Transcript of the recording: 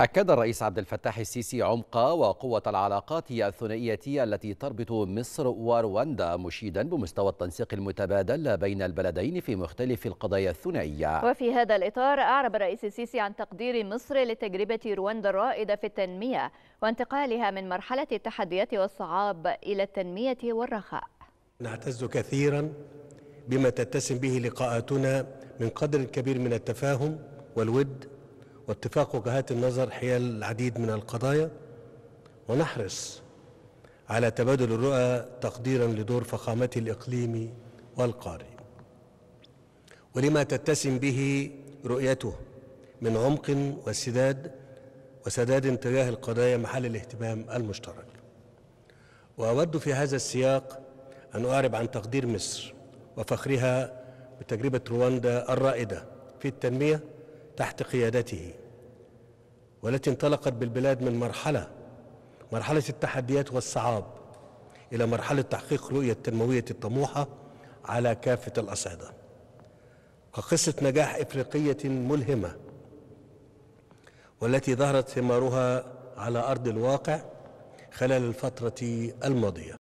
أكد الرئيس عبد الفتاح السيسي عمق وقوة العلاقات الثنائية التي تربط مصر ورواندا مشيدا بمستوى التنسيق المتبادل بين البلدين في مختلف القضايا الثنائية وفي هذا الإطار أعرب الرئيس السيسي عن تقدير مصر لتجربة رواندا الرائدة في التنمية وانتقالها من مرحلة التحديات والصعاب إلى التنمية والرخاء نعتز كثيرا بما تتسم به لقاءاتنا من قدر كبير من التفاهم والود واتفاق وجهات النظر حيال العديد من القضايا ونحرص على تبادل الرؤى تقديرا لدور فخامته الإقليمي والقاري ولما تتسم به رؤيته من عمق وسداد وسداد تجاه القضايا محل الاهتمام المشترك وأود في هذا السياق أن أعرب عن تقدير مصر وفخرها بتجربة رواندا الرائدة في التنمية تحت قيادته والتي انطلقت بالبلاد من مرحلة مرحلة التحديات والصعاب إلى مرحلة تحقيق رؤية تنموية الطموحة على كافة الأصعدة وقصة نجاح إفريقية ملهمة والتي ظهرت ثمارها على أرض الواقع خلال الفترة الماضية